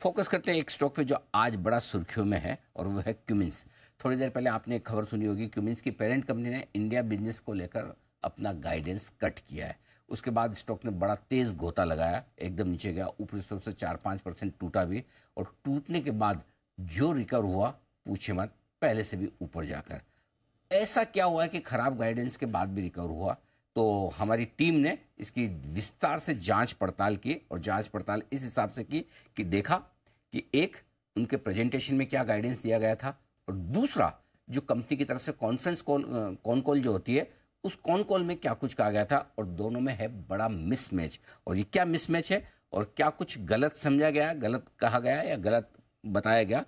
Focus करते हैं एक स्टॉक पे जो आज बड़ा सुर्खियों में है और वो है क्यूमिंस थोड़ी देर पहले आपने एक खबर सुनी होगी क्यूमिंस की पेरेंट कंपनी ने इंडिया बिजनेस को लेकर अपना गाइडेंस कट किया है उसके बाद स्टॉक ने बड़ा तेज गोता लगाया एकदम नीचे गया ऊपरी स्तर से चार पाँच परसेंट टूटा भी और टूटने के बाद जो रिकवर हुआ पूछे मत पहले से भी ऊपर जाकर ऐसा क्या हुआ है कि खराब गाइडेंस के बाद भी रिकवर हुआ तो हमारी टीम ने इसकी विस्तार से जांच पड़ताल की और जांच पड़ताल इस हिसाब से की कि देखा कि एक उनके प्रेजेंटेशन में क्या गाइडेंस दिया गया था और दूसरा जो कंपनी की तरफ से कॉन्फ्रेंस कॉल कॉन कॉल जो होती है उस कॉन कॉल में क्या कुछ कहा गया था और दोनों में है बड़ा मिसमैच और ये क्या मिसमैच है और क्या कुछ गलत समझा गया गलत कहा गया या गलत बताया गया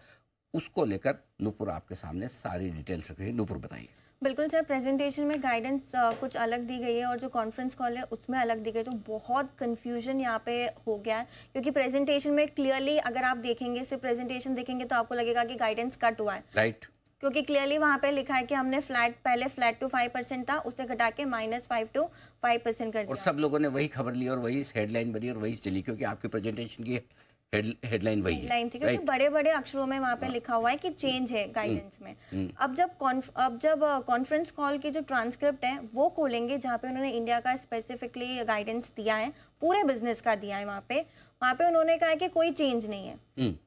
उसको लेकर नूपुर आपके सामने सारी डिटेल्स रखिए नूपुर बताइए बिल्कुल सर प्रेजेंटेशन में गाइडेंस कुछ अलग दी गई है और जो कॉन्फ्रेंस कॉल है उसमें अलग दी गई तो बहुत कन्फ्यूजन यहाँ पे हो गया है क्योंकि प्रेजेंटेशन में क्लियरली अगर आप देखेंगे सिर्फ प्रेजेंटेशन देखेंगे तो आपको लगेगा कि गाइडेंस कट हुआ है राइट right. क्योंकि क्लियरली वहाँ पे लिखा है कि हमने फ्लैट पहले फ्लैट टू फाइव परसेंट था उसे घटा के minus five to five percent कर दिया और सब लोगों ने वही खबर ली और वही हेडलाइन बनी और वही चली क्योंकि आपकी प्रेजेंटेशन की हेडलाइन वही हेडलाइन थी क्योंकि बड़े बड़े अक्षरों में वहाँ पे हाँ। लिखा हुआ है कि चेंज है गाइडेंस हम्म, में हम्म। अब जब अब जब कॉन्फ्रेंस कॉल की जो ट्रांसक्रिप्ट है वो खोलेंगे जहाँ पे उन्होंने इंडिया का स्पेसिफिकली गाइडेंस दिया है पूरे बिजनेस का दिया है वहाँ पे वहाँ पे उन्होंने कहा है कि कोई चेंज नहीं है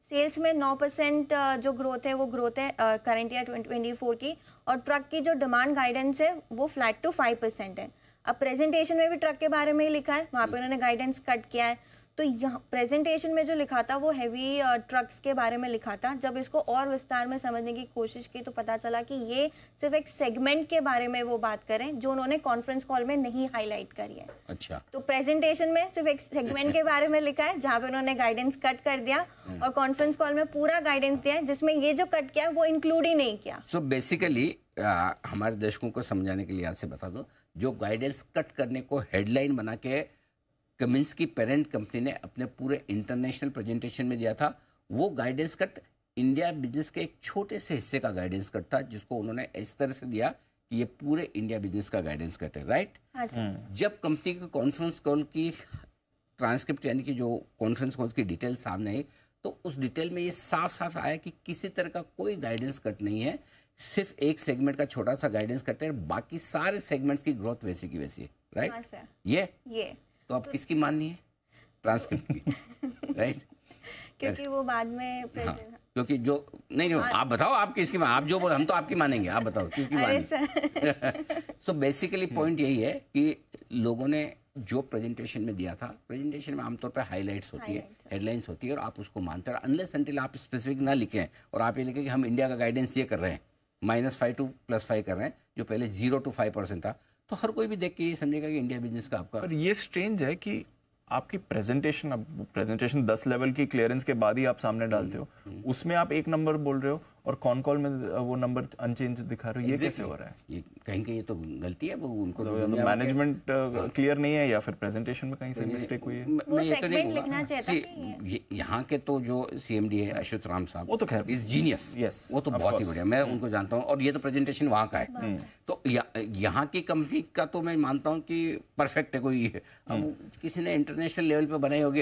सेल्स हम्म। में नौ परसेंट जो ग्रोथ है वो ग्रोथ है करंट ईयर ट्वेंटी फोर की और ट्रक की जो डिमांड गाइडेंस है वो फ्लैट टू फाइव परसेंट है अब प्रेजेंटेशन में भी ट्रक के बारे में ही लिखा है वहाँ पे उन्होंने गाइडेंस कट किया है तो यहाँ प्रेजेंटेशन में जो लिखा था वो हैवी ट्रक्स के बारे में लिखा था जब इसको और विस्तार में समझने की कोशिश की तो पता चला कि ये सिर्फ एक सेगमेंट के बारे में वो बात करें जो उन्होंने कॉन्फ्रेंस कॉल में नहीं हाईलाइट करी है अच्छा तो प्रेजेंटेशन में सिर्फ एक सेगमेंट के बारे में लिखा है जहाँ पे उन्होंने गाइडेंस कट कर दिया हम्म। और कॉन्फ्रेंस कॉल में पूरा गाइडेंस दिया है जिसमें ये जो कट किया वो इंक्लूड ही नहीं किया सो so बेसिकली हमारे दर्शकों को समझाने के लिए आपसे बता दो जो गाइडेंस कट करने को हेडलाइन बना के कमिंस की पेरेंट कंपनी ने अपने पूरे इंटरनेशनल प्रेजेंटेशन में दिया था वो गाइडेंस कट इंडिया बिजनेस के एक छोटे से हिस्से का गाइडेंस कट था जिसको उन्होंने इस तरह से दिया कि ये पूरे इंडिया बिजनेस का गाइडेंस कट है राइट हाँ हम्म। जब कंपनी की कॉन्फ्रेंस कॉल की ट्रांसक्रिप्ट यानी कि जो कॉन्फ्रेंस कॉल की डिटेल सामने आई तो उस डिटेल में ये साफ साफ आया कि किसी तरह का कोई गाइडेंस कट नहीं है सिर्फ एक सेगमेंट का छोटा सा गाइडेंस कट है बाकी सारे सेगमेंट्स की ग्रोथ वैसी की वैसी है हाँ राइट ये ये तो आप किसकी माननी है ट्रांसक्रिप्ट की राइट क्योंकि वो बाद में हाँ, क्योंकि जो नहीं नहीं हाँ। आप बताओ आप किसकी आप जो बोल हम तो आपकी मानेंगे आप बताओ किसकी मानेंगे सो बेसिकली पॉइंट यही है कि लोगों ने जो प्रेजेंटेशन में दिया था प्रेजेंटेशन में आमतौर पर हाईलाइट्स होती है हेडलाइंस होती है और आप उसको मानते हैं अनलेस अंटिल आप स्पेसिफिक ना लिखें और आप ये लिखें कि हम इंडिया का गाइडेंस ये कर रहे हैं minus five to plus five कर रहे हैं जो पहले जीरो टू फाइव परसेंट था तो हर कोई भी देख के ये समझेगा कि इंडिया बिजनेस का आपका पर ये स्ट्रेंज है कि आपकी प्रेजेंटेशन अब प्रेजेंटेशन दस लेवल की क्लियरेंस के बाद ही आप सामने डालते हो हम्म, हम्म। उसमें आप एक नंबर बोल रहे हो और कॉन कॉल में वो नंबर अनचेंज दिखा रहे ये कैसे हो रहा है ये कहीं कहीं तो गलती है वो उनको तो मैनेजमेंट क्लियर हाँ। नहीं है या फिर प्रेजेंटेशन में कहीं से मिस्टेक हुई है मैं ये तो नहीं लिखना चाहिए यहाँ के तो जो सीएमडी है अशोक राम साहब वो तो खैर इज जीनियस यस वो तो बहुत ही बढ़िया मैं उनको जानता हूँ और ये तो प्रेजेंटेशन वहाँ का है हम्म। तो यहाँ की कंपनी का तो मैं मानता हूँ कि परफेक्ट है कोई हम्म। किसी ने इंटरनेशनल लेवल पे बनाई होगी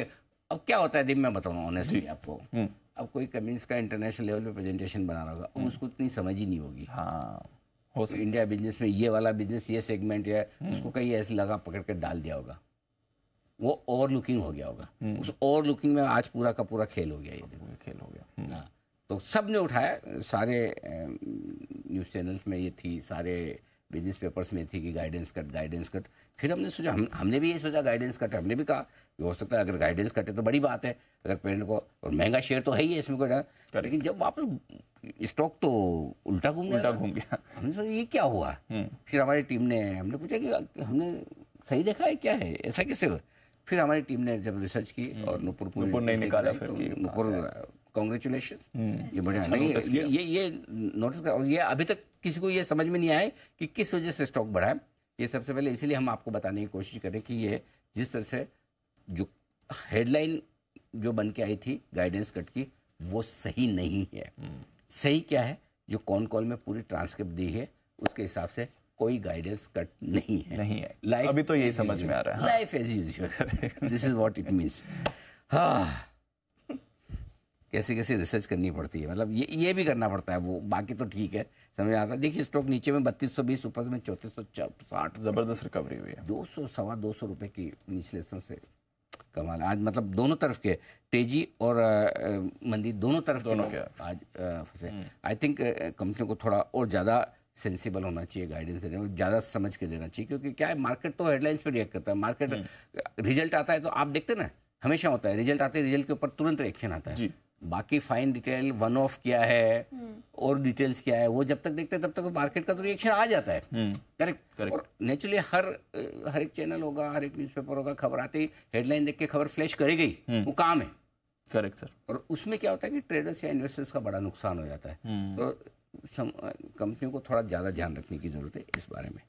अब क्या होता है दिन मैं बताऊँ ऑनेस्टली आपको हम्म। अब कोई कम्युनिस्ट का इंटरनेशनल लेवल पे प्रेजेंटेशन बना रहा होगा हम्म। उसको उतनी समझ ही नहीं होगी हाँ हो तो सकता इंडिया बिजनेस में ये वाला बिजनेस ये सेगमेंट है हम्म। उसको कहीं ऐसे लगा पकड़ कर डाल दिया होगा वो ओवर लुकिंग हो गया होगा हम्म। उस ओवर लुकिंग में आज पूरा का पूरा खेल हो गया ये खेल हो गया हाँ तो सब ने उठाया सारे न्यूज़ चैनल्स में ये थी सारे बिजनेस पेपर्स में थी कि गाइडेंस कट गाइडेंस कट फिर हमने सोचा हम हमने भी ये सोचा गाइडेंस कट हमने भी कहा कि हो सकता है अगर गाइडेंस कटे तो बड़ी बात है अगर पेरेंट को और महंगा शेयर तो है ही है इसमें कोई लेकिन जब वापस स्टॉक तो उल्टा घूम उल्टा घूम गया हमने सोचा ये क्या हुआ हम्म। फिर हमारी टीम ने हमने पूछा कि हमने सही देखा है क्या है ऐसा कैसे फिर हमारी टीम ने जब रिसर्च की हम्म। और नुपुर नुपुर नहीं निकाला फिर तो नुपुर कॉन्ग्रेचुलेशन हम्म। ये बढ़िया अच्छा नहीं ये ये, ये नोटिस कर ये अभी तक किसी को ये समझ में नहीं आया कि किस वजह से स्टॉक बढ़ा है ये सबसे पहले इसीलिए हम आपको बताने की कोशिश करें कि ये जिस तरह से जो हेडलाइन जो बन के आई थी गाइडेंस कट की वो सही नहीं है हम्म। सही क्या है जो कॉन कॉल में पूरी ट्रांसक्रिप्ट दी है उसके हिसाब से कोई गाइडेंस कट नहीं है नहीं है लाइफ अभी तो यही समझ में आ रहा है life as use this is what it means हाँ कैसे कैसे रिसर्च करनी पड़ती है मतलब ये ये भी करना पड़ता है वो बाकी तो ठीक है समझ आता है देखिए स्टॉक नीचे में बत्तीस सौ बीस ऊपर में चौतीस सौ साठ जबरदस्त रिकवरी हुई है दो सौ सवा दो सौ रुपये की निचले स्तर से कमाल आज मतलब दोनों तरफ के तेजी और मंदी दोनों तरफ दोनों के आज फंसे आई थिंक कंपनियों को थोड़ा और ज़्यादा सेंसिबल होना चाहिए गाइडेंस देना ज़्यादा समझ के देना चाहिए क्योंकि क्या है मार्केट तो हेडलाइंस पर रिएक्ट करता है मार्केट हम्म। रिजल्ट आता है तो आप देखते ना हमेशा होता है रिजल्ट आते हैं रिजल्ट के ऊपर तुरंत रिएक्शन आता है बाकी फाइन डिटेल वन ऑफ क्या है हम्म। और डिटेल्स क्या है वो जब तक देखते हैं तब तक तो मार्केट का तो रिएक्शन आ जाता है करेक्ट हम्म। करेक्ट और नेचुरली हर हर एक चैनल होगा हर एक न्यूज़पेपर होगा खबर आती हेडलाइन देख के खबर फ्लैश करेगी हम्म। वो काम है करेक्ट सर और उसमें क्या होता है कि ट्रेडर्स या इन्वेस्टर्स का बड़ा नुकसान हो जाता है तो कंपनियों को थोड़ा ज़्यादा ध्यान रखने की ज़रूरत है इस बारे में